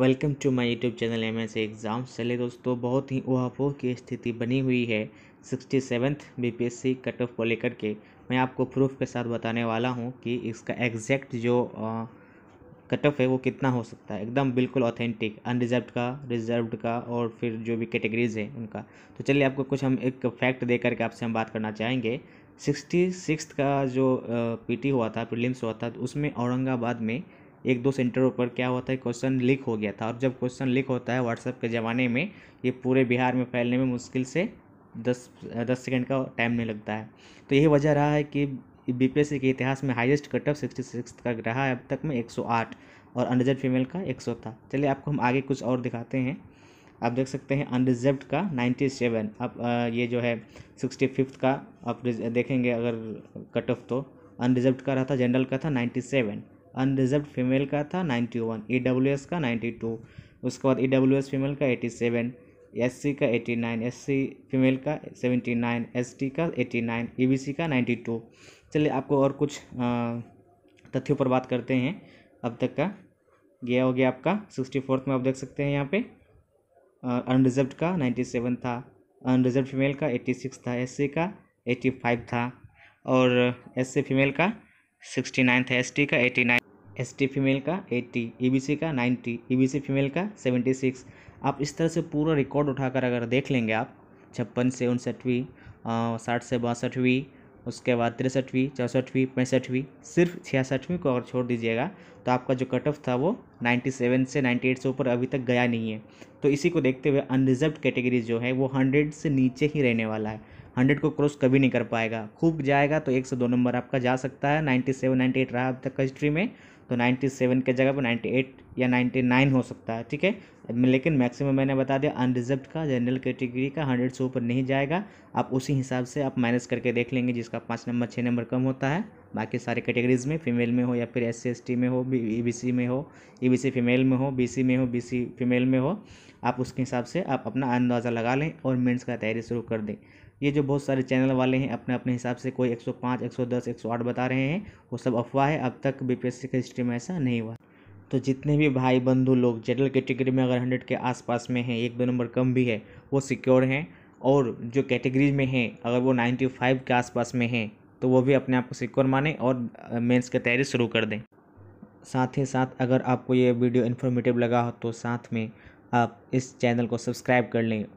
welcome to my YouTube channel M S exam चले दोस्तों बहुत ही ओहाफो की स्थिति बनी हुई है sixty seventh B P S C cut off को लेकर के मैं आपको प्रूफ के साथ बताने वाला हूँ कि इसका एग्जैक्ट जो कट ऑफ है वो कितना हो सकता है एकदम बिल्कुल ऑथेंटिक अनरिजर्व का रिजर्व का और फिर जो भी कैटेगरीज हैं उनका तो चलिए आपको कुछ हम एक फैक्ट दे करके आपसे हम बात करना चाहेंगे सिक्सटी सिक्स का जो पीटी हुआ था प्रिलिम्स हुआ था तो उसमें औरंगाबाद में एक दो सेंटरों पर क्या होता है क्वेश्चन लीक हो गया था और जब क्वेश्चन लीक होता है व्हाट्सएप के ज़माने में ये पूरे बिहार में फैलने में मुश्किल से दस दस सेकेंड का टाइम नहीं लगता है तो यही वजह रहा है कि सी के इतिहास में highest cut off sixty six का रहा है अब तक में एक सौ आठ और अनरिजर्व फीमेल का एक सौ था चलिए आपको हम आगे कुछ और दिखाते हैं आप देख सकते हैं अनरिजर्व का नाइन्टी सेवन अब ये जो है सिक्सटी फिफ्थ का आप देखेंगे अगर कट ऑफ तो अनरिजर्व का रहा था जनरल का था नाइन्टी सेवन अनरिजर्व फीमेल का था ninety one E W S का नाइन्टी टू उसके बाद ई डब्ल्यू एस फीमेल का एटी सेवन एस सी का eighty nine S C female का सेवेंटी नाइन एस टी का eighty nine E B C का नाइन्टी टू चलिए आपको और कुछ तथ्यों पर बात करते हैं अब तक का गया हो गया आपका सिक्सटी फोर्थ में आप देख सकते हैं यहाँ पे अनरिजर्व का नाइन्टी सेवन था अनरिजर्व फीमेल का एट्टी सिक्स था एस सी का एट्टी फाइव था और एस सी फीमेल का सिक्सटी नाइन था एस टी का eighty nine S T female का एट्टी ई बी सी का ninety E B C female का सेवेंटी सिक्स आप इस तरह से पूरा रिकॉर्ड उठाकर अगर देख लेंगे आप छप्पन से उनसठवीं साठ से बासठवीं उसके बाद तिरसठवीं चौंसठवीं पैंसठवीं सिर्फ छियासठवीं को अगर छोड़ दीजिएगा तो आपका जो कट ऑफ था वो नाइन्टी सेवन से नाइन्टी एट से ऊपर अभी तक गया नहीं है तो इसी को देखते हुए अनरिजर्व कैटेगरी जो है वो हंड्रेड से नीचे ही रहने वाला है हंड्रेड को क्रॉस कभी नहीं कर पाएगा खूब जाएगा तो एक से दो नंबर आपका जा सकता है नाइन्टी सेवन नाइन्टी एट रहा अब तक का हिस्ट्री में तो नाइन्टी सेवन के जगह पर नाइन्टी एट या 99 हो सकता है ठीक है लेकिन मैक्सिमम मैंने बता दिया अनरिजर्व का जनरल कैटेगरी का हंड्रेड से ऊपर नहीं जाएगा आप उसी हिसाब से आप माइनस करके देख लेंगे जिसका पाँच नंबर छः नंबर कम होता है बाकी सारे कैटेगरीज में फीमेल में हो या फिर एस सी में हो ई e में हो ई e फीमेल में हो बी में हो बी फीमेल में हो आप उसके हिसाब से आप अपना अंदाज़ा लगा लें और मेन्स का तैयारी शुरू कर दें ये जो बहुत सारे चैनल वाले हैं अपने अपने हिसाब से कोई 105, 110, 108 बता रहे हैं वो सब अफवाह है अब तक बीपीएससी के हिस्ट्री में ऐसा नहीं हुआ तो जितने भी भाई बंधु लोग जनरल कैटेगरी में अगर हंड्रेड के आसपास में हैं एक दो नंबर कम भी है वो सिक्योर हैं और जो कैटेगरी में हैं अगर वो नाइन्टी फाइव के आसपास में हैं तो वो भी अपने आप को सिक्योर माने और मेंस की तैयारी शुरू कर दें साथ ही साथ अगर आपको ये वीडियो इन्फॉर्मेटिव लगा हो तो साथ में आप इस चैनल को सब्सक्राइब कर लें